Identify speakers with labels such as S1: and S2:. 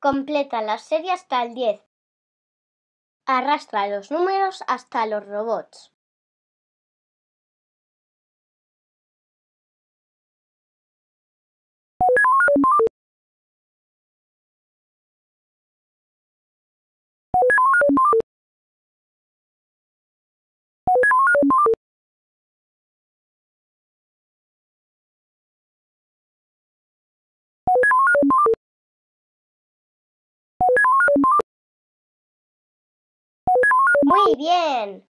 S1: Completa la serie hasta el 10. Arrastra
S2: los números hasta los robots. Muy bien.